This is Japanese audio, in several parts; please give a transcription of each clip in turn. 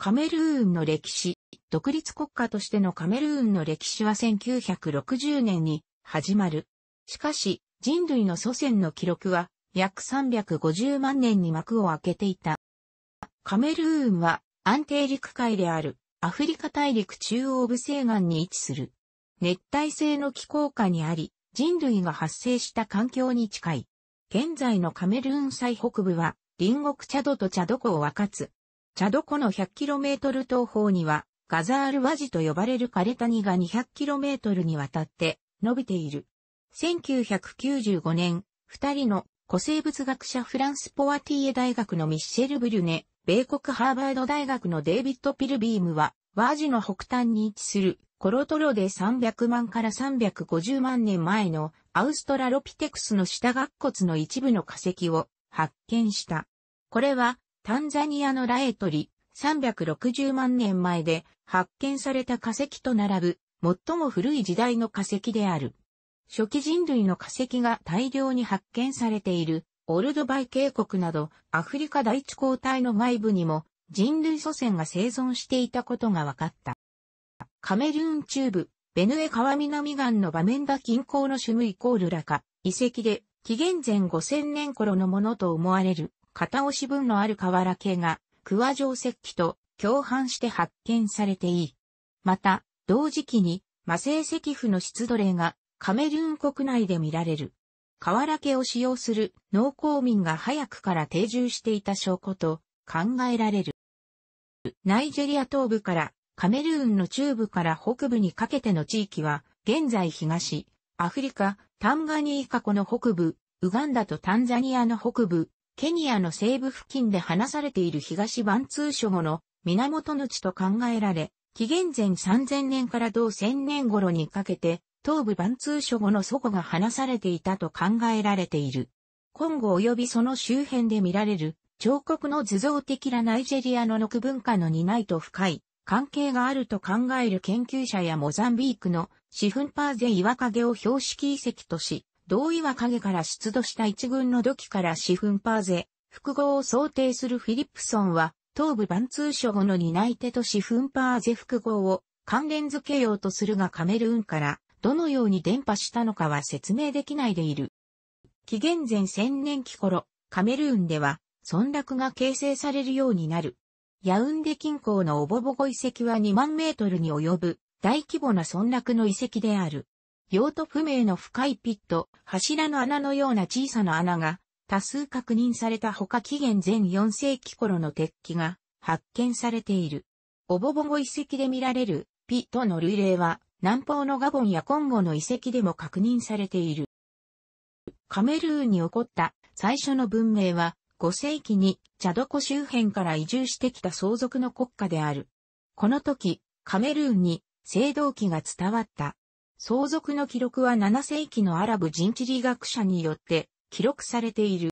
カメルーンの歴史、独立国家としてのカメルーンの歴史は1960年に始まる。しかし、人類の祖先の記録は約350万年に幕を開けていた。カメルーンは安定陸海であるアフリカ大陸中央部西岸に位置する。熱帯性の気候下にあり、人類が発生した環境に近い。現在のカメルーン最北部は、隣国チャドとチャド湖を分かつチャド湖の 100km 東方には、ガザールワジと呼ばれる枯れ谷が 200km にわたって伸びている。1995年、二人の古生物学者フランス・ポワティエ大学のミッシェル・ブリュネ、米国ハーバード大学のデイビッド・ピルビームは、ワージの北端に位置するコロトロで300万から350万年前のアウストラロピテクスの下顎骨の一部の化石を発見した。これはタンザニアのラエトリ、360万年前で発見された化石と並ぶ、最も古い時代の化石である。初期人類の化石が大量に発見されている、オルドバイ渓谷など、アフリカ第一交代の外部にも、人類祖先が生存していたことが分かった。カメルーン中部、ベヌエ川南岸のバメンダ近郊のシュムイコールラカ、遺跡で、紀元前5000年頃のものと思われる、片押し分のある瓦系が、桑城石器と共犯して発見されていい。また、同時期に、魔性石符の出土例が、カメルーン国内で見られる。瓦家を使用する農耕民が早くから定住していた証拠と考えられる。ナイジェリア東部からカメルーンの中部から北部にかけての地域は、現在東、アフリカ、タンガニーカ湖の北部、ウガンダとタンザニアの北部、ケニアの西部付近で話されている東万通書諸語の源の地と考えられ、紀元前3000年から同1000年頃にかけて、東部万通書諸語の祖語が話されていたと考えられている。今後及びその周辺で見られる彫刻の図像的なナイジェリアの録文化の担いと深い関係があると考える研究者やモザンビークのシフンパーゼ岩影を標識遺跡とし、同意は影から出土した一軍の土器からシフンパーゼ、複合を想定するフィリップソンは、東部版通書後の担い手とシフンパーゼ複合を関連付けようとするがカメルーンからどのように伝播したのかは説明できないでいる。紀元前千年期頃、カメルーンでは村落が形成されるようになる。ヤウンデ近郊のオボボゴ遺跡は2万メートルに及ぶ大規模な村落の遺跡である。用途不明の深いピット、柱の穴のような小さな穴が多数確認されたほか紀元前4世紀頃の鉄器が発見されている。オボボゴ遺跡で見られるピットの類例は南方のガボンやコンゴの遺跡でも確認されている。カメルーンに起こった最初の文明は5世紀にチャド湖周辺から移住してきた相続の国家である。この時、カメルーンに青銅器が伝わった。相続の記録は7世紀のアラブ人地理学者によって記録されている。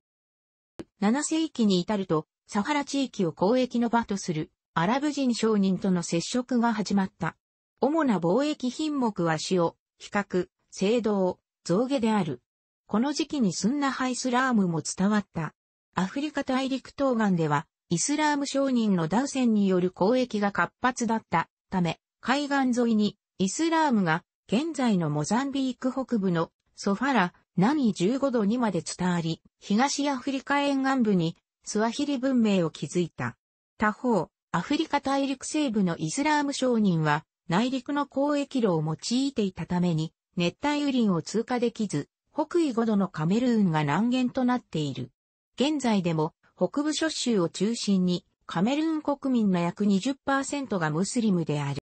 7世紀に至ると、サハラ地域を交易の場とするアラブ人商人との接触が始まった。主な貿易品目は塩、比較、青銅、象牙である。この時期にスンナハイスラームも伝わった。アフリカ大陸東岸では、イスラーム商人のダウセンによる交易が活発だったため、海岸沿いにイスラームが現在のモザンビーク北部のソファラ、南ミ15度にまで伝わり、東アフリカ沿岸部にスワヒリ文明を築いた。他方、アフリカ大陸西部のイスラーム商人は内陸の交易路を用いていたために熱帯雨林を通過できず、北緯5度のカメルーンが南限となっている。現在でも北部諸州を中心にカメルーン国民の約20%がムスリムである。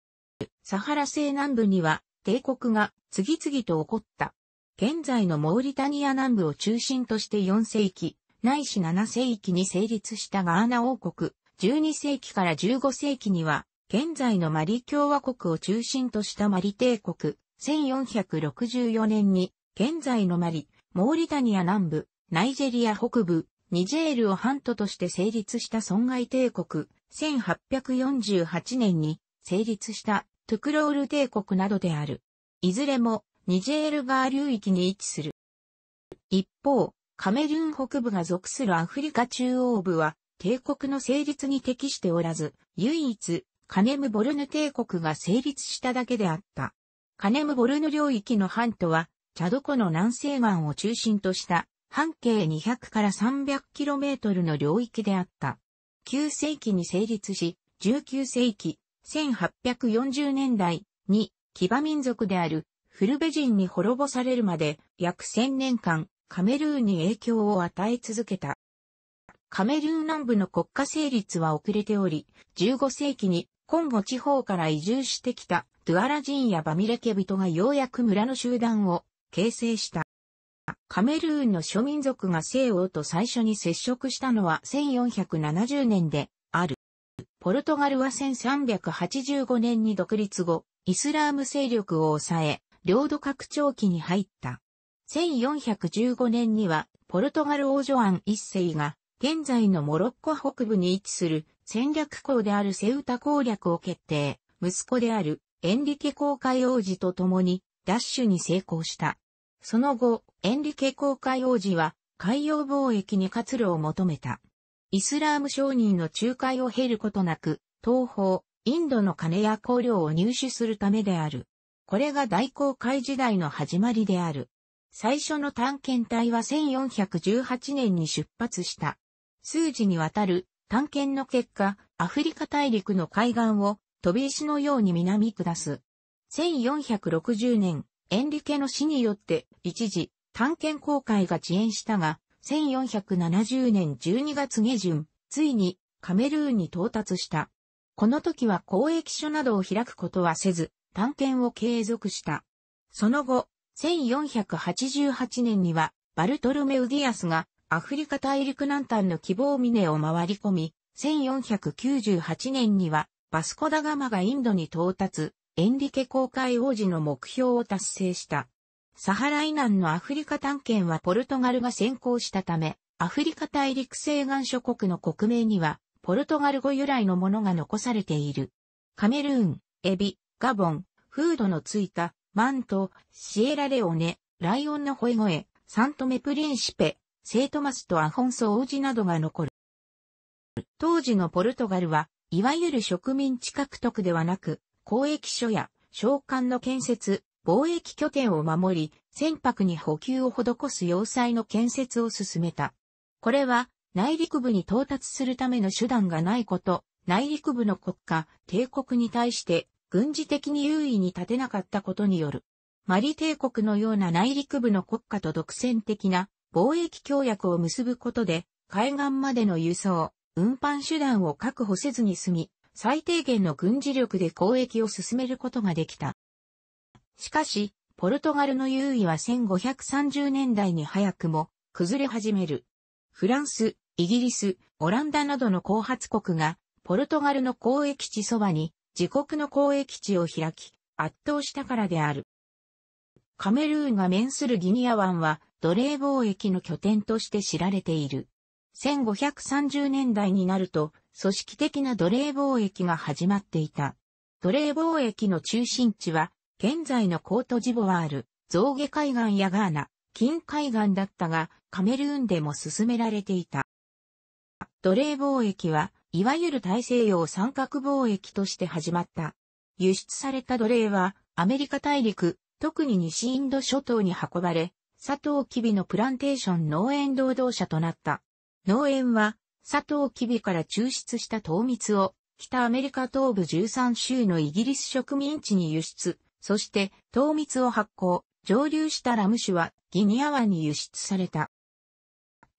サハラ西南部には帝国が次々と起こった。現在のモーリタニア南部を中心として4世紀、ないし7世紀に成立したガーナ王国、12世紀から15世紀には、現在のマリ共和国を中心としたマリ帝国、1464年に、現在のマリ、モーリタニア南部、ナイジェリア北部、ニジェールを半島として成立した損害帝国、1848年に成立したトゥクロール帝国などである。いずれもニジェール川流域に位置する。一方、カメルーン北部が属するアフリカ中央部は帝国の成立に適しておらず、唯一カネムボルヌ帝国が成立しただけであった。カネムボルヌ領域の半島は、チャド湖の南西岸を中心とした半径200から 300km の領域であった。9世紀に成立し、19世紀、1840年代に騎馬民族であるフルベ人に滅ぼされるまで約1000年間カメルーンに影響を与え続けた。カメルーン南部の国家成立は遅れており、15世紀にコンゴ地方から移住してきたドゥアラ人やバミレケ人がようやく村の集団を形成した。カメルーンの諸民族が西欧と最初に接触したのは1470年で、ポルトガルは1385年に独立後、イスラーム勢力を抑え、領土拡張期に入った。1415年には、ポルトガル王女アン一世が、現在のモロッコ北部に位置する戦略港であるセウタ攻略を決定、息子であるエンリケ公会王子と共にダッシュに成功した。その後、エンリケ公会王子は海洋貿易に活路を求めた。イスラーム商人の仲介を経ることなく、東方、インドの金や香料を入手するためである。これが大航海時代の始まりである。最初の探検隊は1418年に出発した。数時にわたる探検の結果、アフリカ大陸の海岸を飛び石のように南下す。1460年、エンリケの死によって一時探検航海が遅延したが、1470年12月下旬、ついにカメルーンに到達した。この時は交易所などを開くことはせず、探検を継続した。その後、1488年には、バルトルメウディアスがアフリカ大陸南端の希望峰を回り込み、1498年にはバスコダガマがインドに到達、エンリケ公開王子の目標を達成した。サハラナ南のアフリカ探検はポルトガルが先行したため、アフリカ大陸西岸諸国の国名には、ポルトガル語由来のものが残されている。カメルーン、エビ、ガボン、フードのついた、マント、シエラレオネ、ライオンの吠え声、サントメプリンシペ、セイトマスとアフォンソ王子などが残る。当時のポルトガルは、いわゆる植民地獲得ではなく、公益所や商館の建設、貿易拠点を守り、船舶に補給を施す要塞の建設を進めた。これは、内陸部に到達するための手段がないこと、内陸部の国家、帝国に対して軍事的に優位に立てなかったことによる。マリ帝国のような内陸部の国家と独占的な貿易協約を結ぶことで、海岸までの輸送、運搬手段を確保せずに済み、最低限の軍事力で交易を進めることができた。しかし、ポルトガルの優位は1530年代に早くも崩れ始める。フランス、イギリス、オランダなどの後発国が、ポルトガルの交易地そばに、自国の交易地を開き、圧倒したからである。カメルーンが面するギニア湾は、奴隷貿易の拠点として知られている。1530年代になると、組織的な奴隷貿易が始まっていた。奴隷貿易の中心地は、現在のコートジボワール、象牙海岸やガーナ、近海岸だったが、カメルーンでも進められていた。奴隷貿易は、いわゆる大西洋三角貿易として始まった。輸出された奴隷は、アメリカ大陸、特に西インド諸島に運ばれ、サトウキビのプランテーション農園労働者となった。農園は、サトウキビから抽出した糖蜜を、北アメリカ東部13州のイギリス植民地に輸出、そして、糖蜜を発酵、蒸留したラム酒はギニア湾に輸出された。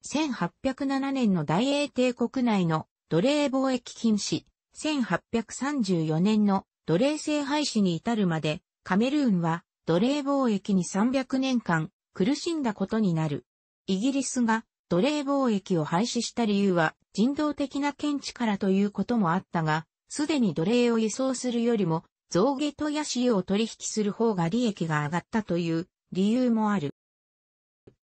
1807年の大英帝国内の奴隷貿易禁止、1834年の奴隷制廃止に至るまで、カメルーンは奴隷貿易に300年間苦しんだことになる。イギリスが奴隷貿易を廃止した理由は人道的な見地からということもあったが、すでに奴隷を輸送するよりも象下とヤシを取引する方が利益が上がったという理由もある。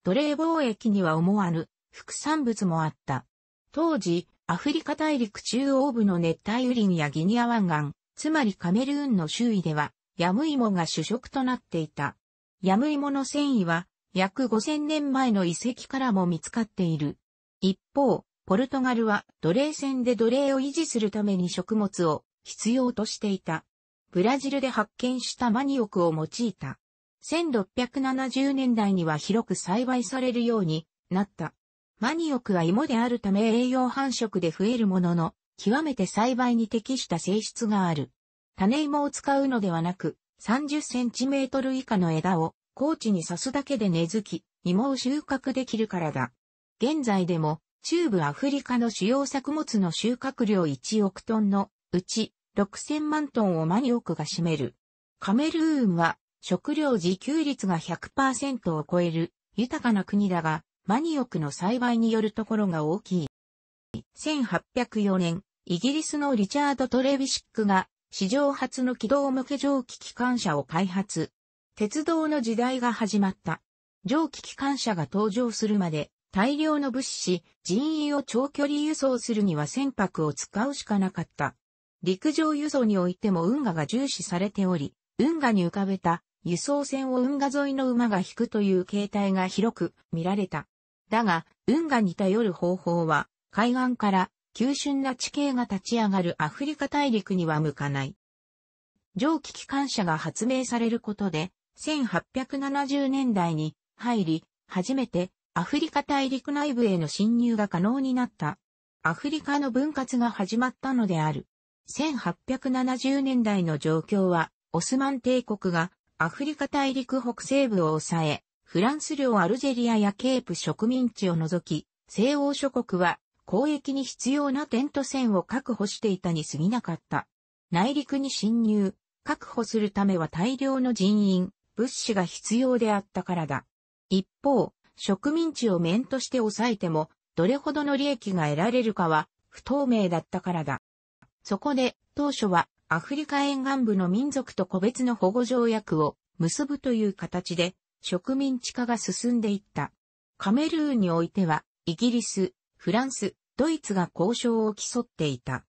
奴隷貿易には思わぬ副産物もあった。当時、アフリカ大陸中央部の熱帯雨林やギニア湾岸、つまりカメルーンの周囲では、ヤムイモが主食となっていた。ヤムイモの繊維は、約5000年前の遺跡からも見つかっている。一方、ポルトガルは奴隷船で奴隷を維持するために食物を必要としていた。ブラジルで発見したマニオクを用いた。1670年代には広く栽培されるようになった。マニオクは芋であるため栄養繁殖で増えるものの、極めて栽培に適した性質がある。種芋を使うのではなく、30センチメートル以下の枝を高地に刺すだけで根付き、芋を収穫できるからだ。現在でも、中部アフリカの主要作物の収穫量1億トンのうち6000万トンをマニオクが占める。カメルーンは食料自給率が100%を超える豊かな国だが、マニオクの栽培によるところが大きい。1804年、イギリスのリチャード・トレビシックが史上初の軌道向け蒸気機関車を開発。鉄道の時代が始まった。蒸気機関車が登場するまで大量の物資、人員を長距離輸送するには船舶を使うしかなかった。陸上輸送においても運河が重視されており、運河に浮かべた輸送船を運河沿いの馬が引くという形態が広く見られた。だが、運河に頼る方法は、海岸から急峻な地形が立ち上がるアフリカ大陸には向かない。蒸気機関車が発明されることで、1870年代に入り、初めてアフリカ大陸内部への侵入が可能になった。アフリカの分割が始まったのである。1870年代の状況は、オスマン帝国がアフリカ大陸北西部を抑え、フランス領アルジェリアやケープ植民地を除き、西欧諸国は交易に必要な点と線を確保していたに過ぎなかった。内陸に侵入、確保するためは大量の人員、物資が必要であったからだ。一方、植民地を面として抑えても、どれほどの利益が得られるかは不透明だったからだ。そこで、当初はアフリカ沿岸部の民族と個別の保護条約を結ぶという形で植民地化が進んでいった。カメルーンにおいては、イギリス、フランス、ドイツが交渉を競っていた。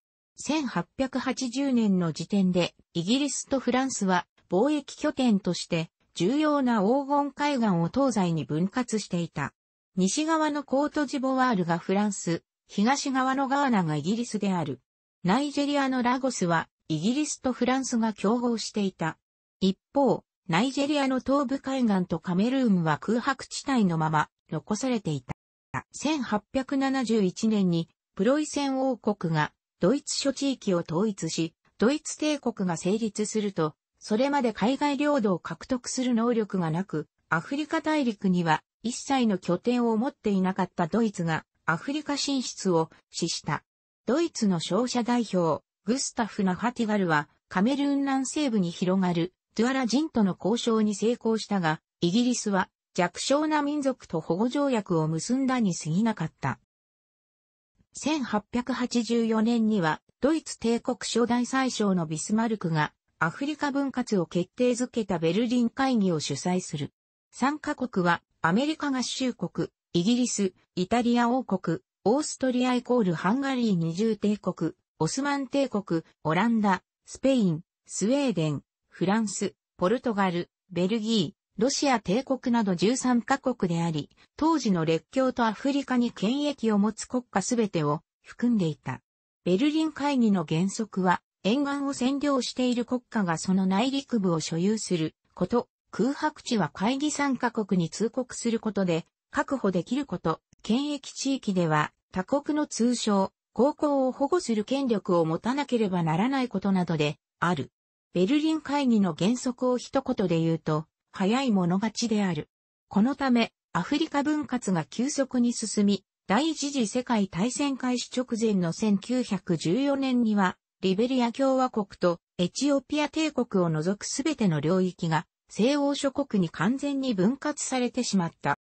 1880年の時点で、イギリスとフランスは貿易拠点として重要な黄金海岸を東西に分割していた。西側のコートジボワールがフランス、東側のガーナがイギリスである。ナイジェリアのラゴスはイギリスとフランスが競合していた。一方、ナイジェリアの東部海岸とカメルーンは空白地帯のまま残されていた。1871年にプロイセン王国がドイツ諸地域を統一し、ドイツ帝国が成立すると、それまで海外領土を獲得する能力がなく、アフリカ大陸には一切の拠点を持っていなかったドイツがアフリカ進出を死した。ドイツの商社代表、グスタフ・ナハティガルは、カメルーン南西部に広がる、ドゥアラ人との交渉に成功したが、イギリスは、弱小な民族と保護条約を結んだに過ぎなかった。1884年には、ドイツ帝国初代宰相のビスマルクが、アフリカ分割を決定づけたベルリン会議を主催する。参加国は、アメリカ合衆国、イギリス、イタリア王国、オーストリアイコールハンガリー二重帝国、オスマン帝国、オランダ、スペイン、スウェーデン、フランス、ポルトガル、ベルギー、ロシア帝国など13カ国であり、当時の列強とアフリカに権益を持つ国家すべてを含んでいた。ベルリン会議の原則は、沿岸を占領している国家がその内陸部を所有すること、空白地は会議参加国に通告することで、確保できること、権益地域では他国の通称、高校を保護する権力を持たなければならないことなどで、ある。ベルリン会議の原則を一言で言うと、早い物勝ちである。このため、アフリカ分割が急速に進み、第一次世界大戦開始直前の1914年には、リベリア共和国とエチオピア帝国を除くすべての領域が西欧諸国に完全に分割されてしまった。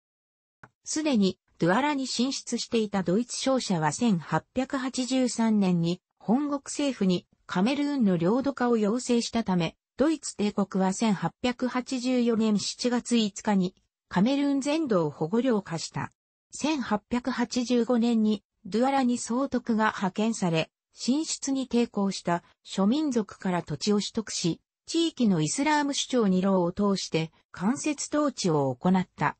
すでにドゥアラに進出していたドイツ商社は1883年に本国政府にカメルーンの領土化を要請したため、ドイツ帝国は1884年7月5日にカメルーン全土を保護領化した。1885年にドゥアラに総督が派遣され、進出に抵抗した諸民族から土地を取得し、地域のイスラーム主張二郎を通して間接統治を行った。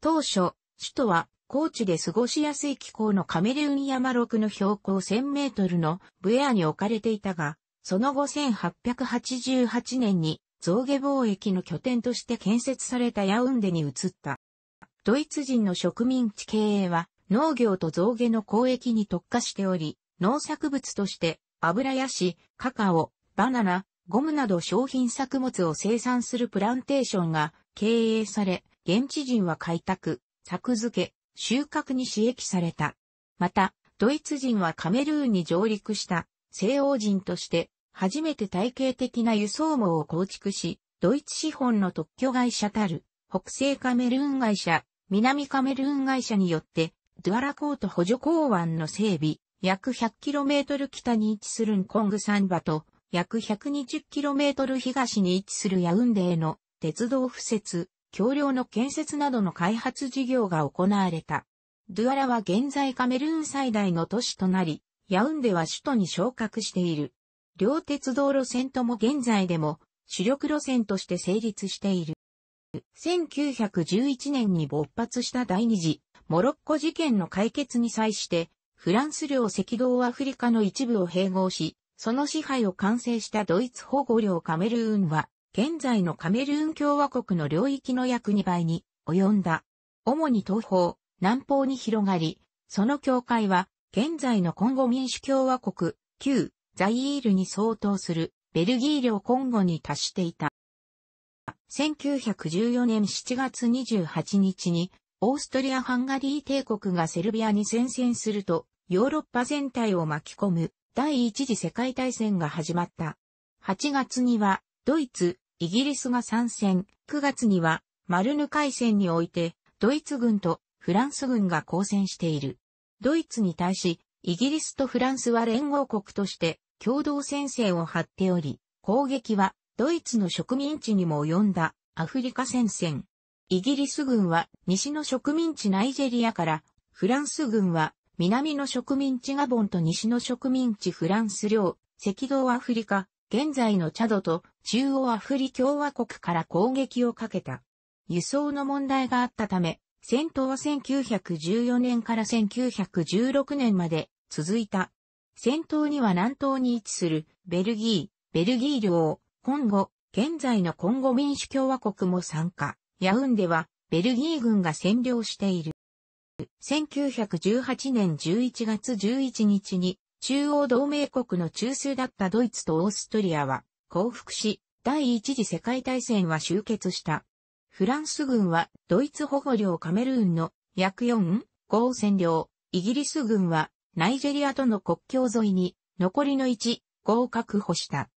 当初、首都は高地で過ごしやすい気候のカメルーン山6の標高1000メートルのブエアに置かれていたが、その後1888年に象牙貿易の拠点として建設されたヤウンデに移った。ドイツ人の植民地経営は農業と象牙の交易に特化しており、農作物として油やし、カカオ、バナナ、ゴムなど商品作物を生産するプランテーションが経営され、現地人は開拓、作付け、収穫に刺激された。また、ドイツ人はカメルーンに上陸した西欧人として初めて体系的な輸送網を構築し、ドイツ資本の特許会社たる北西カメルーン会社、南カメルーン会社によって、ドゥアラコート補助港湾の整備、約 100km 北に位置するンコングサンバと、約 120km 東に位置するヤウンデへの鉄道敷設、橋梁の建設などの開発事業が行われた。ドゥアラは現在カメルーン最大の都市となり、ヤウンデは首都に昇格している。両鉄道路線とも現在でも主力路線として成立している。1911年に勃発した第二次モロッコ事件の解決に際して、フランス領赤道アフリカの一部を併合し、その支配を完成したドイツ保護領カメルーンは、現在のカメルーン共和国の領域の約2倍に及んだ。主に東方、南方に広がり、その境界は、現在のコンゴ民主共和国、旧、ザイールに相当する、ベルギー領コンゴに達していた。1914年7月28日に、オーストリア・ハンガリー帝国がセルビアに宣戦すると、ヨーロッパ全体を巻き込む第一次世界大戦が始まった。8月には、ドイツ、イギリスが参戦。9月には、マルヌ海戦において、ドイツ軍とフランス軍が交戦している。ドイツに対し、イギリスとフランスは連合国として共同戦線を張っており、攻撃はドイツの植民地にも及んだアフリカ戦線。イギリス軍は西の植民地ナイジェリアから、フランス軍は南の植民地ガボンと西の植民地フランス領、赤道アフリカ、現在のチャドと中央アフリ共和国から攻撃をかけた。輸送の問題があったため、戦闘は1914年から1916年まで続いた。戦闘には南東に位置するベルギー、ベルギー領、コンゴ、現在のコンゴ民主共和国も参加。ヤウンではベルギー軍が占領している。1918年11月11日に中央同盟国の中枢だったドイツとオーストリアは降伏し、第一次世界大戦は終結した。フランス軍はドイツ保護領カメルーンの約4、5占領。イギリス軍はナイジェリアとの国境沿いに残りの1、5を確保した。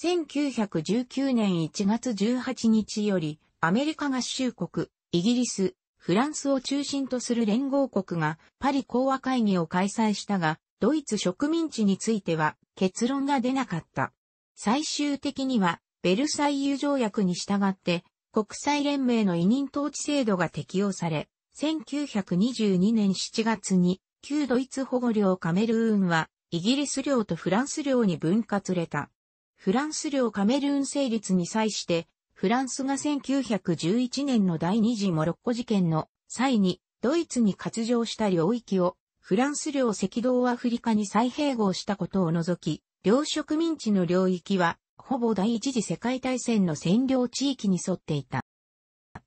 1919年1月18日よりアメリカ合衆国、イギリス、フランスを中心とする連合国がパリ講和会議を開催したが、ドイツ植民地については結論が出なかった。最終的には、ベルサイユ条約に従って、国際連盟の委任統治制度が適用され、1922年7月に、旧ドイツ保護領カメルーンは、イギリス領とフランス領に分割れた。フランス領カメルーン成立に際して、フランスが1911年の第二次モロッコ事件の際に、ドイツに割譲した領域を、フランス領赤道アフリカに再併合したことを除き、両植民地の領域は、ほぼ第一次世界大戦の占領地域に沿っていた。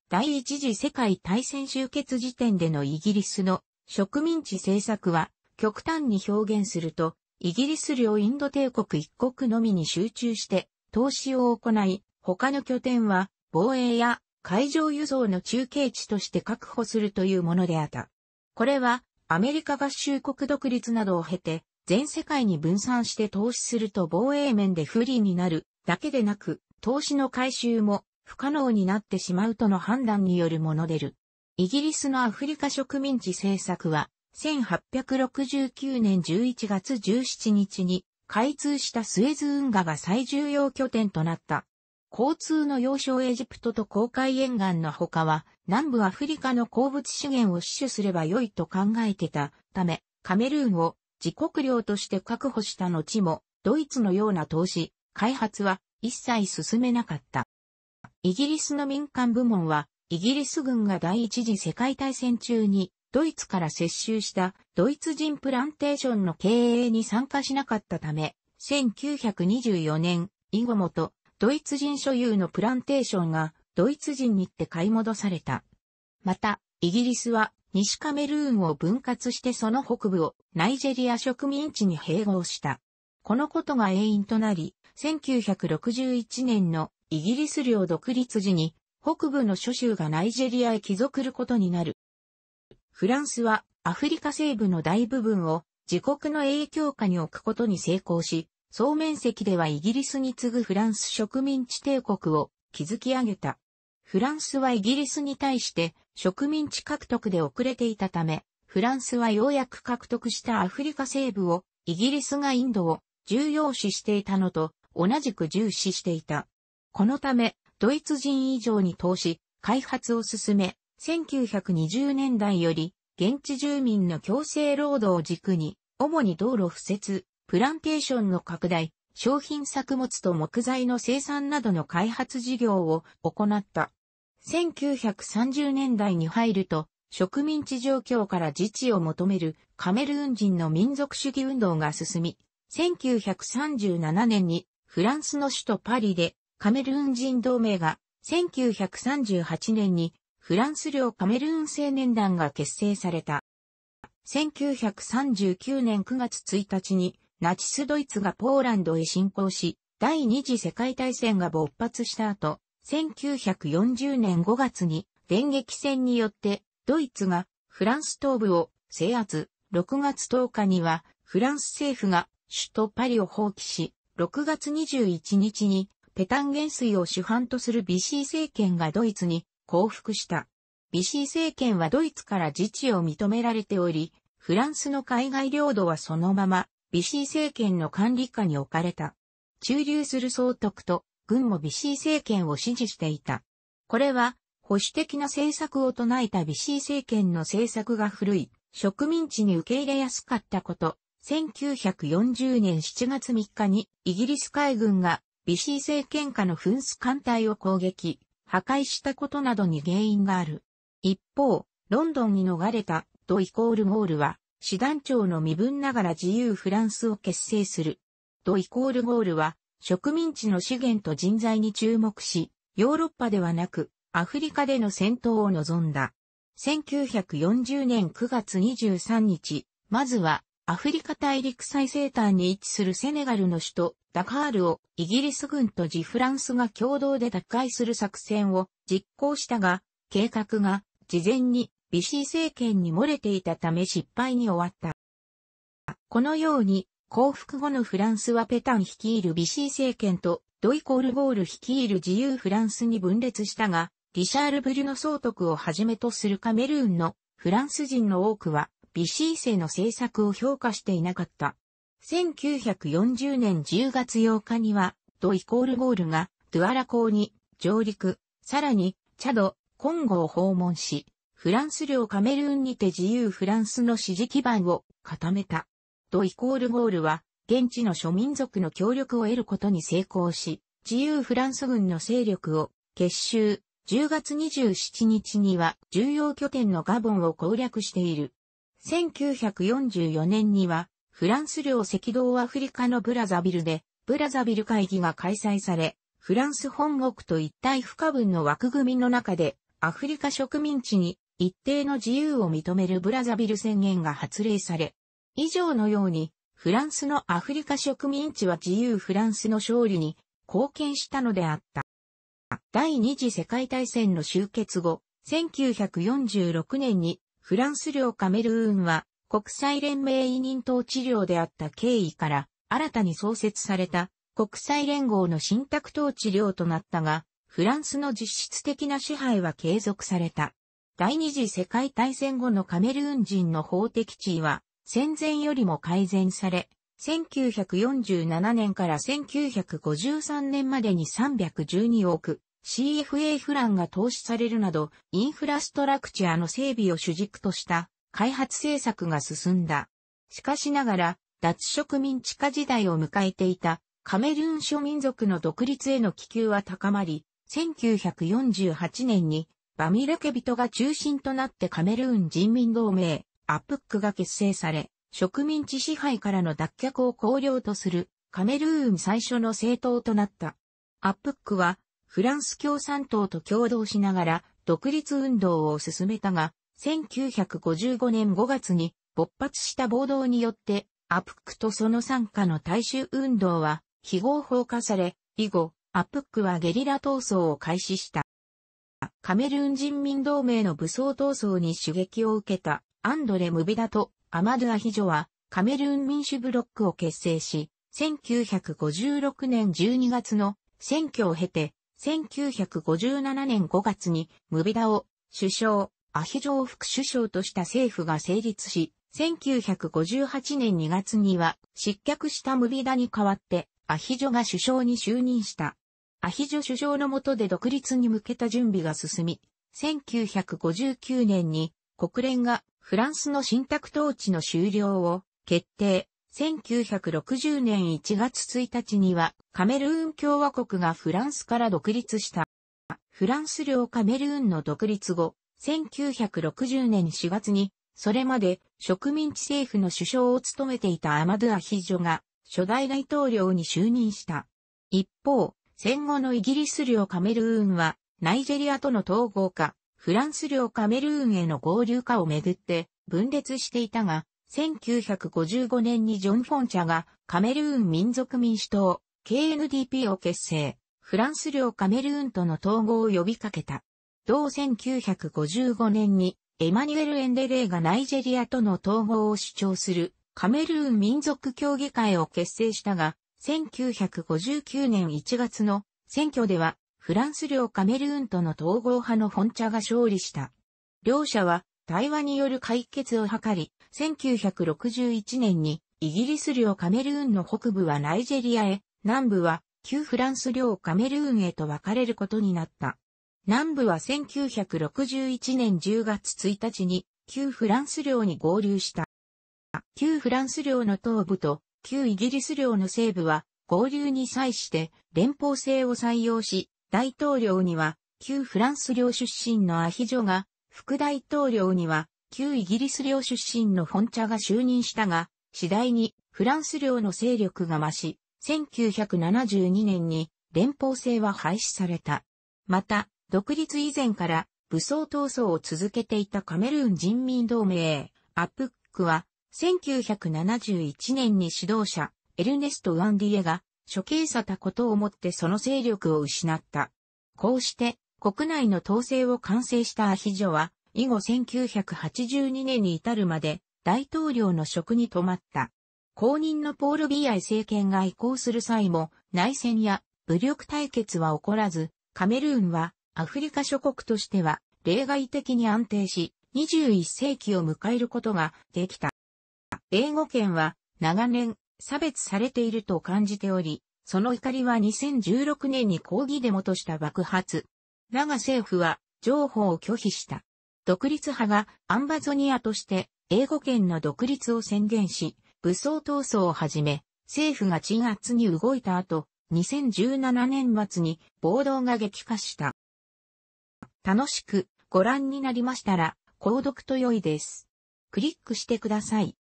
第一次世界大戦終結時点でのイギリスの植民地政策は、極端に表現すると、イギリス領インド帝国一国のみに集中して投資を行い、他の拠点は防衛や海上輸送の中継地として確保するというものであった。これはアメリカ合衆国独立などを経て全世界に分散して投資すると防衛面で不利になるだけでなく、投資の回収も不可能になってしまうとの判断によるものでる。イギリスのアフリカ植民地政策は、1869年11月17日に開通したスエズ運河が最重要拠点となった。交通の要衝エジプトと航海沿岸の他は、南部アフリカの鉱物資源を死守すれば良いと考えてたため、カメルーンを自国領として確保した後も、ドイツのような投資、開発は一切進めなかった。イギリスの民間部門は、イギリス軍が第一次世界大戦中に、ドイツから接収したドイツ人プランテーションの経営に参加しなかったため、1924年以後もと、ドイツ人所有のプランテーションがドイツ人にって買い戻された。また、イギリスは西カメルーンを分割してその北部をナイジェリア植民地に併合した。このことが永因となり、1961年のイギリス領独立時に北部の諸州がナイジェリアへ帰属ることになる。フランスはアフリカ西部の大部分を自国の影響下に置くことに成功し、総面積ではイギリスに次ぐフランス植民地帝国を築き上げた。フランスはイギリスに対して植民地獲得で遅れていたため、フランスはようやく獲得したアフリカ西部を、イギリスがインドを重要視していたのと同じく重視していた。このため、ドイツ人以上に投資、開発を進め、1920年代より、現地住民の強制労働を軸に、主に道路敷設、プランテーションの拡大、商品作物と木材の生産などの開発事業を行った。1930年代に入ると、植民地状況から自治を求めるカメルーン人の民族主義運動が進み、1937年にフランスの首都パリでカメルーン人同盟が、1938年にフランス領カメルーン青年団が結成された。1939年9月1日にナチスドイツがポーランドへ侵攻し、第二次世界大戦が勃発した後、1940年5月に電撃戦によってドイツがフランス東部を制圧、6月10日にはフランス政府が首都パリを放棄し、6月21日にペタン元帥を主犯とするビシー政権がドイツに降伏した。ビシー政権はドイツから自治を認められており、フランスの海外領土はそのままビシー政権の管理下に置かれた。駐留する総督と軍もビシー政権を支持していた。これは、保守的な政策を唱えたビシー政権の政策が古い、植民地に受け入れやすかったこと、1940年7月3日にイギリス海軍がビシー政権下の紛失艦隊を攻撃、破壊したことなどに原因がある。一方、ロンドンに逃れたドイコールゴールは、師団長の身分ながら自由フランスを結成する。ドイコールゴールは、植民地の資源と人材に注目し、ヨーロッパではなく、アフリカでの戦闘を望んだ。1940年9月23日、まずは、アフリカ大陸最西端に位置するセネガルの首都、ダカールをイギリス軍とジフランスが共同で奪回する作戦を実行したが、計画が事前にビシー政権に漏れていたため失敗に終わった。このように降伏後のフランスはペタン率いるビシー政権とドイコールゴール率いる自由フランスに分裂したが、リシャールブルの総督をはじめとするカメルーンのフランス人の多くは、ビシー政の政策を評価していなかった。1940年10月8日には、ドイコールゴールがドゥアラ港に上陸、さらに、チャド、コンゴを訪問し、フランス領カメルーンにて自由フランスの支持基盤を固めた。ドイコールゴールは、現地の諸民族の協力を得ることに成功し、自由フランス軍の勢力を結集、10月27日には重要拠点のガボンを攻略している。1944年には、フランス領赤道アフリカのブラザビルで、ブラザビル会議が開催され、フランス本国と一体不可分の枠組みの中で、アフリカ植民地に一定の自由を認めるブラザビル宣言が発令され、以上のように、フランスのアフリカ植民地は自由フランスの勝利に貢献したのであった。第二次世界大戦の終結後、1946年にフランス領カメルーンは国際連盟委任統治領であった経緯から新たに創設された国際連合の信託統治領となったが、フランスの実質的な支配は継続された。第二次世界大戦後のカメルーン人の法的地位は戦前よりも改善され、1947年から1953年までに312億 CFA フランが投資されるなど、インフラストラクチャーの整備を主軸とした開発政策が進んだ。しかしながら、脱植民地化時代を迎えていたカメルーン諸民族の独立への気球は高まり、1948年にバミラケ人が中心となってカメルーン人民同盟、アップックが結成され、植民地支配からの脱却を考慮とするカメルーン最初の政党となった。アップックはフランス共産党と共同しながら独立運動を進めたが、1955年5月に勃発した暴動によって、アップックとその傘下の大衆運動は非合法化され、以後、アップックはゲリラ闘争を開始した。カメルーン人民同盟の武装闘争に刺激を受けた。アンドレ・ムビダとアマドゥ・アヒジョはカメルーン民主ブロックを結成し、1956年12月の選挙を経て、1957年5月にムビダを首相、アヒジョを副首相とした政府が成立し、1958年2月には失脚したムビダに代わってアヒジョが首相に就任した。アヒジョ首相の下で独立に向けた準備が進み、1959年に国連がフランスの信託統治の終了を決定。1960年1月1日にはカメルーン共和国がフランスから独立した。フランス領カメルーンの独立後、1960年4月に、それまで植民地政府の首相を務めていたアマドゥ・アヒジョが初代大統領に就任した。一方、戦後のイギリス領カメルーンはナイジェリアとの統合化、フランス領カメルーンへの合流化をめぐって分裂していたが、1955年にジョン・フォンチャがカメルーン民族民主党 KNDP を結成、フランス領カメルーンとの統合を呼びかけた。同1955年にエマニュエル・エンデレイがナイジェリアとの統合を主張するカメルーン民族協議会を結成したが、1959年1月の選挙ではフランス領カメルーンとの統合派のフォンチャが勝利した。両者は対話による解決を図り、1961年にイギリス領カメルーンの北部はナイジェリアへ、南部は旧フランス領カメルーンへと分かれることになった。南部は1961年10月1日に旧フランス領に合流した。旧フランス領の東部と旧イギリス領の西部は合流に際して連邦制を採用し大統領には、旧フランス領出身のアヒジョが、副大統領には、旧イギリス領出身のフォンチャが就任したが、次第にフランス領の勢力が増し、1972年に連邦制は廃止された。また、独立以前から武装闘争を続けていたカメルーン人民同盟、アップックは、1971年に指導者、エルネスト・ワンディエが処刑さたことをもってその勢力を失った。こうして、国内の統制を完成したアヒジョは、以後1982年に至るまで大統領の職に止まった。公認のポール・ビアイ政権が移行する際も内戦や武力対決は起こらず、カメルーンはアフリカ諸国としては例外的に安定し、21世紀を迎えることができた。英語圏は長年差別されていると感じており、その怒りは2016年に抗議デモとした爆発。だが政府は、譲歩を拒否した。独立派がアンバゾニアとして英語圏の独立を宣言し、武装闘争をはじめ、政府が鎮圧に動いた後、2017年末に暴動が激化した。楽しくご覧になりましたら、購読と良いです。クリックしてください。